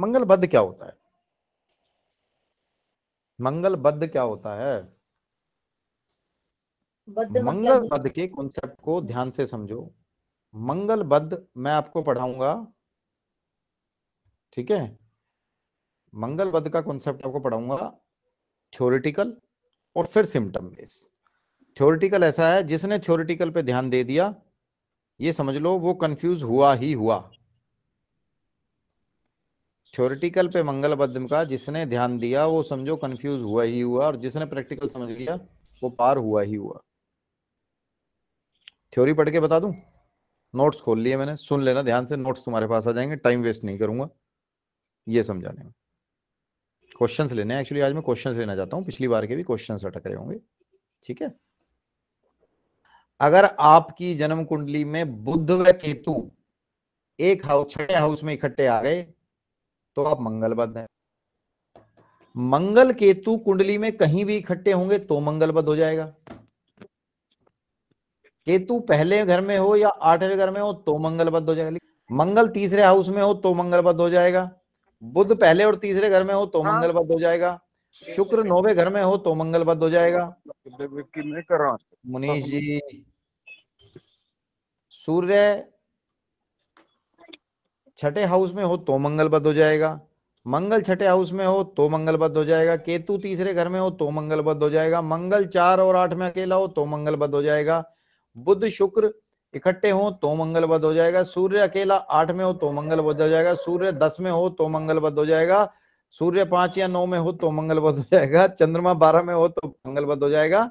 मंगल बद्ध क्या होता है मंगल बद्ध क्या होता है मंगल बद्ध मतलब के कॉन्सेप्ट को ध्यान से समझो मंगल बद्ध मैं आपको पढ़ाऊंगा ठीक है मंगल बद्ध का कॉन्सेप्ट आपको पढ़ाऊंगा थ्योरिटिकल और फिर सिम्टम बेस थ्योरिटिकल ऐसा है जिसने थ्योरिटिकल पे ध्यान दे दिया ये समझ लो वो कंफ्यूज हुआ ही हुआ थ्योरिटिकल पे मंगल बद्धम का जिसने ध्यान दिया वो समझो कंफ्यूज हुआ ही हुआ और जिसने प्रैक्टिकल समझ लिया वो पार हुआ ही हुआ थ्योरी पढ़ के बता दूं नोट्स खोल लिए मैंने सुन लेना ध्यान से नोट्स तुम्हारे पास आ जाएंगे टाइम वेस्ट नहीं करूंगा ये समझाने में क्वेश्चंस लेने एक्चुअली आज मैं क्वेश्चंस लेना चाहता हूँ पिछली बार के भी क्वेश्चंस अटक रहे होंगे ठीक है अगर आपकी जन्म कुंडली में बुद्ध व केतु एक हाउस छठे हाउस में इकट्ठे आ गए तो आप मंगलबद्ध हैं मंगल केतु कुंडली में कहीं भी इकट्ठे होंगे तो मंगलबद्ध हो जाएगा केतु पहले घर में हो या आठवें घर में हो तो मंगलबद्ध हो जाएगा मंगल तीसरे हाउस में हो तो मंगलबद्ध हो जाएगा बुद्ध पहले और तीसरे घर में हो तो हाँ। मंगलबद्ध हो जाएगा शुक्र नौवे घर में हो तो मंगलबद्ध हो जाएगा मुनीष जी सूर्य छठे हाउस में हो तो मंगलबद्ध हो जाएगा मंगल छठे हाउस में हो तो मंगलबद्ध हो जाएगा केतु तीसरे घर में हो तो मंगलबद्ध हो जाएगा मंगल चार और आठ में अकेला हो तो मंगलबद्ध हो जाएगा बुद्ध शुक्र इकट्ठे हो तो मंगलबद्ध हो जाएगा सूर्य अकेला आठ में हो तो मंगलबद्ध हो जाएगा सूर्य दस में हो तो मंगलबद्ध हो जाएगा सूर्य पांच या नौ में हो तो मंगलबद्ध हो जाएगा चंद्रमा बारह में हो तो मंगलबद्ध हो जाएगा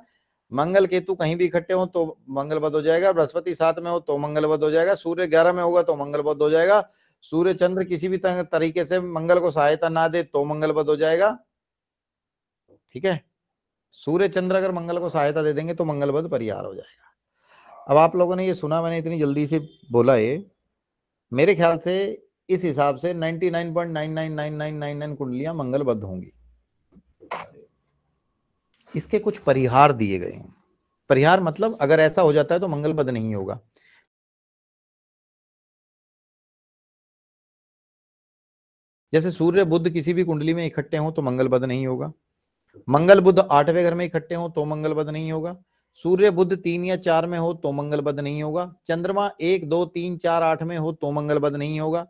मंगल केतु कहीं भी इकट्ठे हो तो मंगलबद्ध हो जाएगा बृहस्पति सात में हो तो मंगलबद्ध हो जाएगा सूर्य ग्यारह में होगा तो मंगलबद्ध हो जाएगा सूर्य चंद्र किसी भी तरीके से मंगल को सहायता ना दे तो मंगल बद हो जाएगा ठीक है सूर्य चंद्र अगर मंगल को सहायता दे देंगे तो मंगल बद परिहार हो जाएगा अब आप लोगों ने ये सुना मैंने इतनी जल्दी से बोला ये मेरे ख्याल से इस हिसाब से नाइनटी कुंडलियां मंगलबद्ध होंगी इसके कुछ परिहार दिए गए हैं परिहार मतलब अगर ऐसा हो जाता है तो मंगलबद्ध नहीं होगा जैसे सूर्य बुद्ध किसी भी कुंडली में इकट्ठे हो तो मंगल बद नहीं होगा मंगल बुद्ध आठवें घर में इकट्ठे हो तो मंगल बद नहीं होगा सूर्य बुद्ध तीन या चार में हो तो मंगल बद नहीं होगा चंद्रमा एक दो तीन चार आठ में हो तो मंगल बद नहीं होगा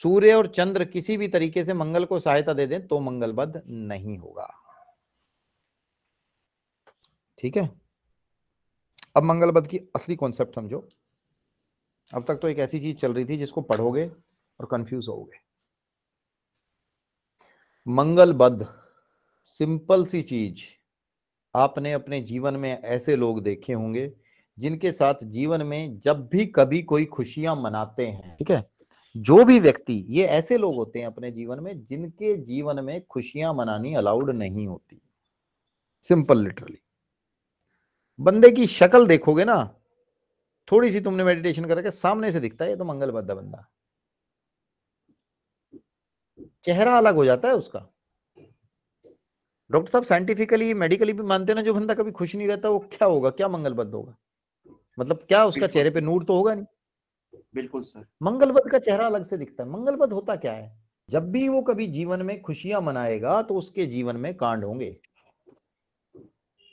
सूर्य और चंद्र किसी भी तरीके से मंगल को सहायता दे दें तो मंगल बद नहीं होगा ठीक है अब मंगल बद की असली कॉन्सेप्ट समझो अब तक तो एक ऐसी चीज चल रही थी जिसको पढ़ोगे और कंफ्यूज होगे मंगलबद्ध सिंपल सी चीज आपने अपने जीवन में ऐसे लोग देखे होंगे जिनके साथ जीवन में जब भी कभी कोई खुशियां मनाते हैं ठीक है जो भी व्यक्ति ये ऐसे लोग होते हैं अपने जीवन में जिनके जीवन में खुशियां मनानी अलाउड नहीं होती सिंपल लिटरली बंदे की शक्ल देखोगे ना थोड़ी सी तुमने मेडिटेशन करके सामने से दिखता है ये तो मंगलबद्ध बंदा चेहरा अलग हो जाता है उसका डॉक्टर साहब साइंटिफिकली मेडिकली भी मानते हैं ना जो बंदा कभी खुश नहीं रहता वो क्या होगा क्या मंगलबद्ध होगा मतलब क्या उसका चेहरे पे नूर तो होगा नहीं बिल्कुल सर मंगलबद्ध का चेहरा अलग से दिखता है मंगलबद्ध होता क्या है जब भी वो कभी जीवन में खुशियां मनाएगा तो उसके जीवन में कांड होंगे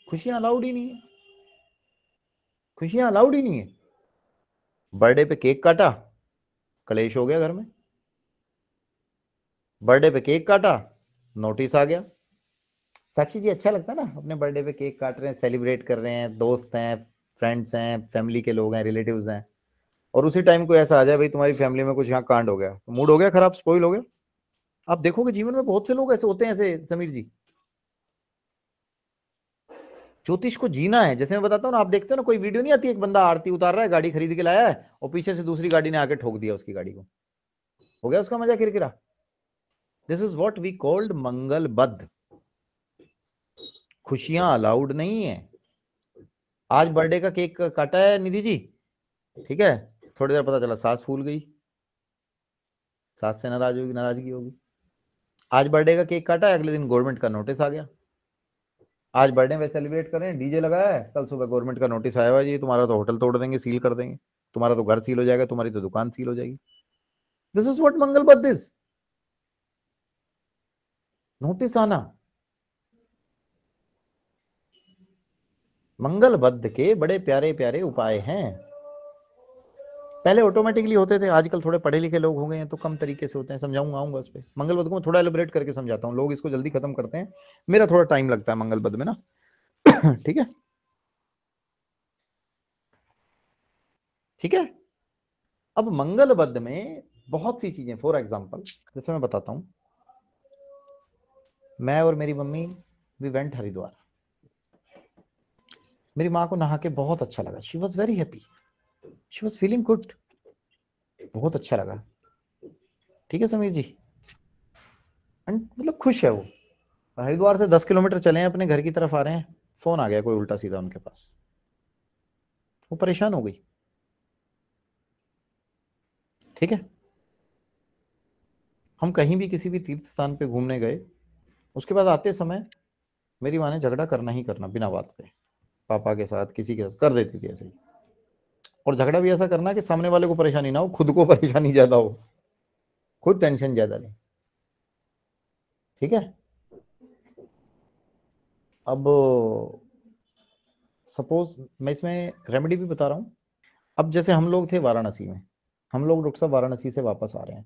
खुशियां अलाउड ही नहीं है खुशियां अलाउड ही नहीं है बर्थडे पे केक काटा कलेश हो गया घर में बर्थडे पे केक काटा नोटिस आ गया साक्षी जी अच्छा लगता है ना अपने बर्थडे पे केक काट रहे हैं सेलिब्रेट कर रहे हैं दोस्त हैं फ्रेंड्स हैं फैमिली के लोग हैं रिलेटिव्स हैं और उसी टाइम कोई ऐसा आ जाए भाई तुम्हारी फैमिली में कुछ यहाँ कांड हो गया तो मूड हो गया खराब स्पॉइल हो गया आप देखोगे जीवन में बहुत से लोग ऐसे होते हैं ऐसे समीर जी ज्योतिष को जीना है जैसे मैं बताता हूँ ना आप देखते हो ना कोई वीडियो नहीं आती एक बंदा आरती उतार रहा है गाड़ी खरीद के लाया है और पीछे से दूसरी गाड़ी ने आके ठोक दिया उसकी गाड़ी को हो गया उसका मजा किरकिरा this is what we called मंगल बद्ध खुशियां अलाउड नहीं है आज बर्थडे का केक काटा है निधि जी ठीक है थोड़ी देर पता चला सास फूल गई सास से नाराज होगी नाराजगी होगी आज बर्थडे का केक काटा है अगले दिन गवर्नमेंट का नोटिस आ गया आज बर्थडे में सेलिब्रेट करें डीजे लगाया है कल सुबह गवर्नमेंट का नोटिस आया हुआ जी तुम्हारा तो होटल तोड़ देंगे सील कर देंगे तुम्हारा तो घर सील हो जाएगा तुम्हारी तो दुकान सील हो जाएगी दिस इज वॉट मंगल बद दिस नोटिस आना मंगल बद्ध के बड़े प्यारे प्यारे उपाय हैं पहले ऑटोमेटिकली होते थे आजकल थोड़े पढ़े लिखे लोग हो गए हैं तो कम तरीके से होते हैं समझाऊंगा आऊंगा उस पर मंगल बद को मैं थोड़ा एलोबरेट करके समझाता हूँ लोग इसको जल्दी खत्म करते हैं मेरा थोड़ा टाइम लगता है मंगल बद में ना ठीक है ठीक है अब मंगल बद में बहुत सी चीजें फॉर एग्जाम्पल जैसे मैं बताता हूँ मैं और मेरी मम्मी वी वेंट हरिद्वार मेरी माँ को नहा के बहुत अच्छा लगा she was very happy she was feeling good बहुत अच्छा लगा ठीक है समीर जी एंड मतलब खुश है वो हरिद्वार से दस किलोमीटर चले हैं अपने घर की तरफ आ रहे हैं फोन आ गया कोई उल्टा सीधा उनके पास वो परेशान हो गई ठीक है हम कहीं भी किसी भी तीर्थ स्थान पे घूमने गए उसके बाद आते समय मेरी माँ ने झगड़ा करना ही करना बिना बात पे पापा के साथ किसी के साथ कर देती थी ऐसे ही और झगड़ा भी ऐसा करना कि सामने वाले को परेशानी ना हो खुद को परेशानी ज्यादा हो खुद टेंशन ज्यादा नहीं ठीक है अब सपोज मैं इसमें रेमेडी भी बता रहा हूं अब जैसे हम लोग थे वाराणसी में हम लोग डॉक्टर साहब वाराणसी से वापस आ रहे हैं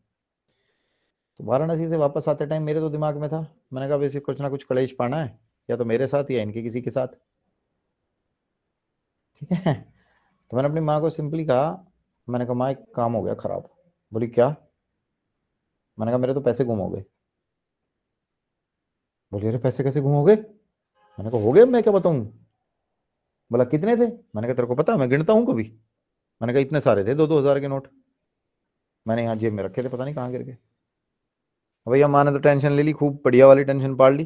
तो वाराणसी से वापस आते टाइम मेरे तो दिमाग में था मैंने कहा वैसे कुछ ना कुछ कलेश पाना है या तो मेरे साथ या इनके किसी के साथ ठीक है तो मैंने अपनी माँ को सिंपली कहा मैंने कहा माँ एक काम हो गया खराब बोली क्या मैंने कहा मेरे तो पैसे गुम हो गए बोली अरे पैसे कैसे गुम हो गए मैंने कहा हो गए मैं क्या बताऊं बोला कितने थे मैंने कहा तेरे को पता मैं गिनता हूं कभी मैंने कहा इतने सारे थे दो दो हजार के नोट मैंने यहाँ जेब में रखे थे पता नहीं कहाँ गिर गए भैया माँ ने तो टेंशन ले ली खूब बढ़िया वाली टेंशन पाड़ ली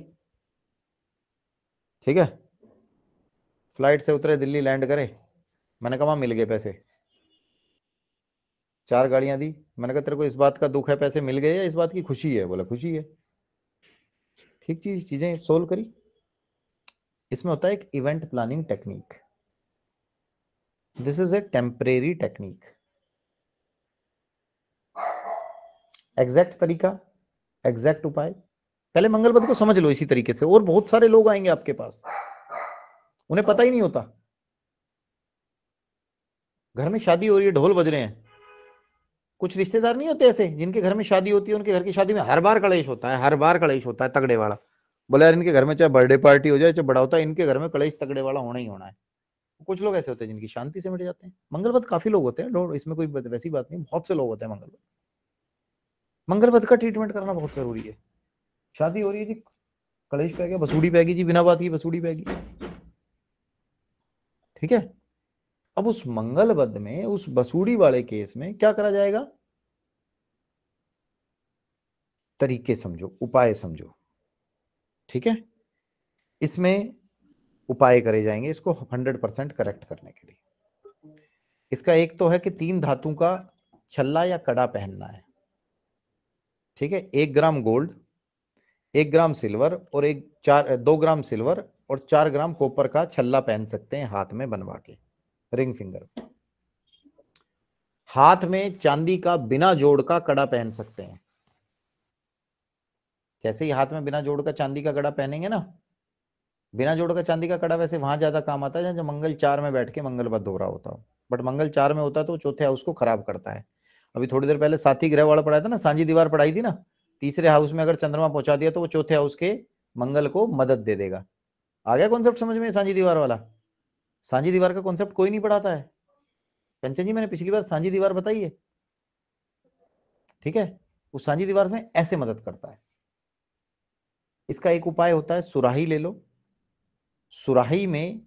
ठीक है फ्लाइट से उतरे दिल्ली लैंड करे मैंने कहा माँ मिल गए पैसे चार गाड़ियां दी मैंने कहा तेरे को इस बात का दुख है पैसे मिल गए या इस बात की खुशी है बोला खुशी है ठीक चीज चीजें सोल्व करी इसमें होता है एक event planning technique this is a temporary technique exact तरीका एग्जैक्ट उपाय पहले मंगलपद को समझ लो इसी तरीके से और बहुत सारे लोग आएंगे आपके पास उन्हें पता ही नहीं होता घर में शादी हो रही है ढोल बज रहे हैं कुछ रिश्तेदार नहीं होते ऐसे जिनके घर में शादी होती है उनके घर की शादी में हर बार कलेश होता है हर बार कलेश होता है तगड़े वाला बोले यार इनके घर में चाहे बर्थडे पार्टी हो जाए चाहे बड़ा होता है इनके घर में कलेश तगड़े वाला होना ही होना है कुछ लोग ऐसे होते हैं जिनकी शांति से मिट जाते हैं मंगलपत काफी लोग होते हैं इसमें कोई वैसी बात नहीं बहुत से लोग होते हैं मंगलपत मंगलवध का ट्रीटमेंट करना बहुत जरूरी है शादी हो रही है जी कलेश पै गया बसूड़ी पै गई जी बिना बात की बसूड़ी पै गई ठीक है अब उस मंगलवध में उस बसूड़ी वाले केस में क्या करा जाएगा तरीके समझो उपाय समझो ठीक है इसमें उपाय करे जाएंगे इसको हंड्रेड परसेंट करेक्ट करने के लिए इसका एक तो है कि तीन धातु का छल्ला या कड़ा पहनना है ठीक है एक ग्राम गोल्ड एक ग्राम सिल्वर और एक चार दो ग्राम सिल्वर और चार ग्राम कॉपर का छल्ला पहन सकते हैं हाथ में बनवा के रिंग फिंगर हाथ में चांदी का बिना जोड़ का कड़ा पहन सकते हैं जैसे ही हाथ में बिना जोड़ का चांदी का कड़ा पहनेंगे ना बिना जोड़ का चांदी का कड़ा वैसे वहां ज्यादा काम आता है जहां मंगल चार में बैठ के मंगल बद हो रहा होता हो बट मंगल चार में होता है तो चौथे हाउस को खराब करता है अभी थोड़ी देर पहले साथी ग्रह वाला पढ़ाया था ना सांझी दीवार पढ़ाई थी ना तीसरे हाउस में अगर चंद्रमा पहुंचा दिया तो वो चौथे हाउस के मंगल को मदद दे देगा आ गया कॉन्सेप्ट समझ में सांझी दीवार वाला सांझी दीवार का कॉन्सेप्ट कोई नहीं पढ़ाता है कंचन जी मैंने पिछली बार सांझी दीवार बताई है ठीक है उस सांझी दीवार में ऐसे मदद करता है इसका एक उपाय होता है सुराही ले लो सुराही में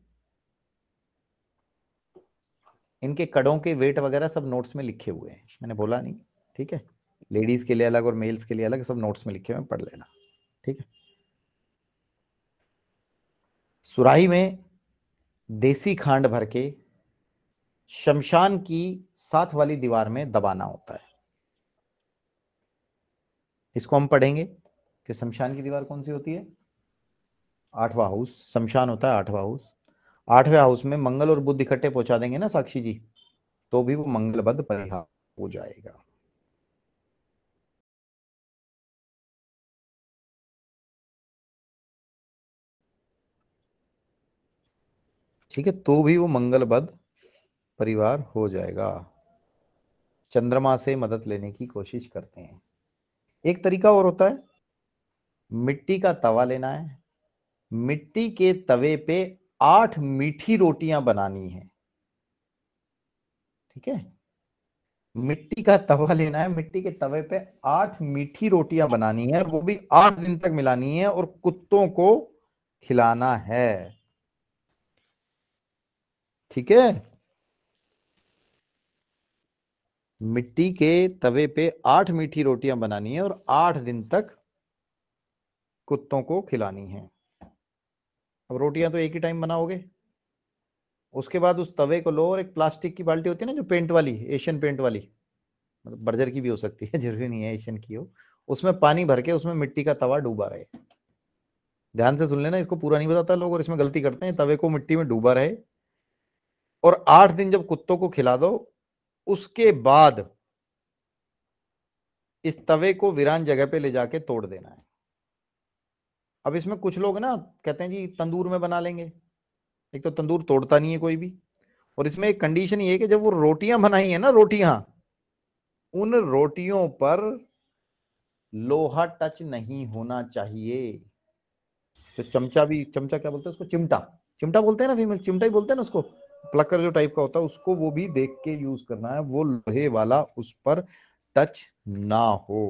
इनके कड़ों के वेट वगैरह सब नोट्स में लिखे हुए हैं मैंने बोला नहीं ठीक है लेडीज के लिए अलग और मेल्स के लिए अलग सब नोट्स में लिखे हुए पढ़ लेना ठीक है सुराही में देसी खांड भर के शमशान की साथ वाली दीवार में दबाना होता है इसको हम पढ़ेंगे कि शमशान की दीवार कौन सी होती है आठवा हाउस शमशान होता है आठवा हाउस आठवें हाउस में मंगल और बुद्ध इकट्ठे पहुंचा देंगे ना साक्षी जी तो भी वो मंगलबद्ध परिहार हो जाएगा ठीक है तो भी वो मंगलबद्ध परिवार हो जाएगा चंद्रमा से मदद लेने की कोशिश करते हैं एक तरीका और होता है मिट्टी का तवा लेना है मिट्टी के तवे पे आठ मीठी रोटियां बनानी है ठीक है मिट्टी का तवा लेना है मिट्टी के तवे पे आठ मीठी रोटियां बनानी है वो भी आठ दिन तक मिलानी है और कुत्तों को खिलाना है ठीक है मिट्टी के तवे पे आठ मीठी रोटियां बनानी है और आठ दिन तक कुत्तों को खिलानी है अब रोटियां तो एक ही टाइम बनाओगे उसके बाद उस तवे को लो और एक प्लास्टिक की बाल्टी होती है ना जो पेंट वाली एशियन पेंट वाली मतलब बर्जर की भी हो सकती है जरूरी नहीं है एशियन की हो उसमें पानी भर के उसमें मिट्टी का तवा डूबा रहे ध्यान से सुन लेना इसको पूरा नहीं बताता लोग और इसमें गलती करते हैं तवे को मिट्टी में डूबा रहे और आठ दिन जब कुत्तों को खिला दो उसके बाद इस तवे को वीरान जगह पे ले जाके तोड़ देना है अब इसमें कुछ लोग ना कहते हैं जी तंदूर में बना लेंगे एक तो तंदूर तोड़ता नहीं है कोई भी और इसमें एक कंडीशन ये है कि जब वो रोटियां बनाई है ना रोटियां उन रोटियों पर लोहा टच नहीं होना चाहिए तो चमचा भी चमचा क्या बोलते हैं उसको चिमटा चिमटा बोलते हैं ना फीमेल चिमटा ही बोलते हैं ना उसको प्लकर जो टाइप का होता है उसको वो भी देख के यूज करना है वो लोहे वाला उस पर टच ना हो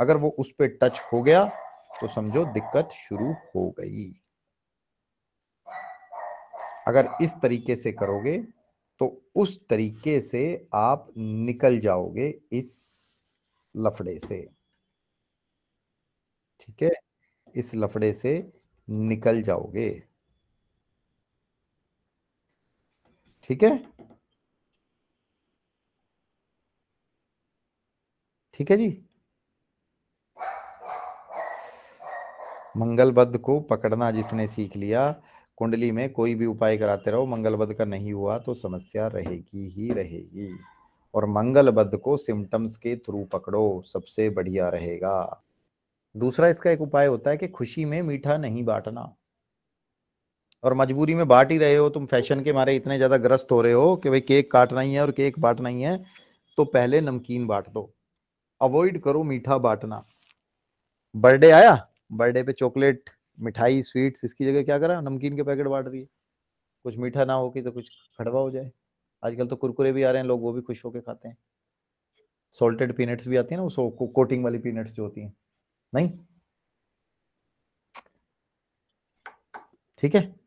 अगर वो उस पर टच हो गया तो समझो दिक्कत शुरू हो गई अगर इस तरीके से करोगे तो उस तरीके से आप निकल जाओगे इस लफड़े से ठीक है इस लफड़े से निकल जाओगे ठीक है ठीक है जी मंगलबद्ध को पकड़ना जिसने सीख लिया कुंडली में कोई भी उपाय कराते रहो मंगलबद्ध का नहीं हुआ तो समस्या रहेगी ही रहेगी और मंगलबद्ध को सिम्टम्स के थ्रू पकड़ो सबसे बढ़िया रहेगा दूसरा इसका एक उपाय होता है कि खुशी में मीठा नहीं बांटना और मजबूरी में बांट ही रहे हो तुम फैशन के मारे इतने ज्यादा ग्रस्त हो रहे हो कि भाई केक काटना ही है और केक बांटना ही है तो पहले नमकीन बांट दो अवॉइड करो मीठा बांटना बर्थडे आया बर्थडे पे चॉकलेट मिठाई स्वीट्स इसकी जगह क्या करा नमकीन के पैकेट बांट दिए कुछ मीठा ना हो कि तो कुछ खड़वा हो जाए आजकल तो कुरकुरे भी आ रहे हैं लोग वो भी खुश होकर खाते हैं सोल्टेड पीनट्स भी आती है ना वो को, कोटिंग वाली पीनट्स जो होती हैं नहीं ठीक है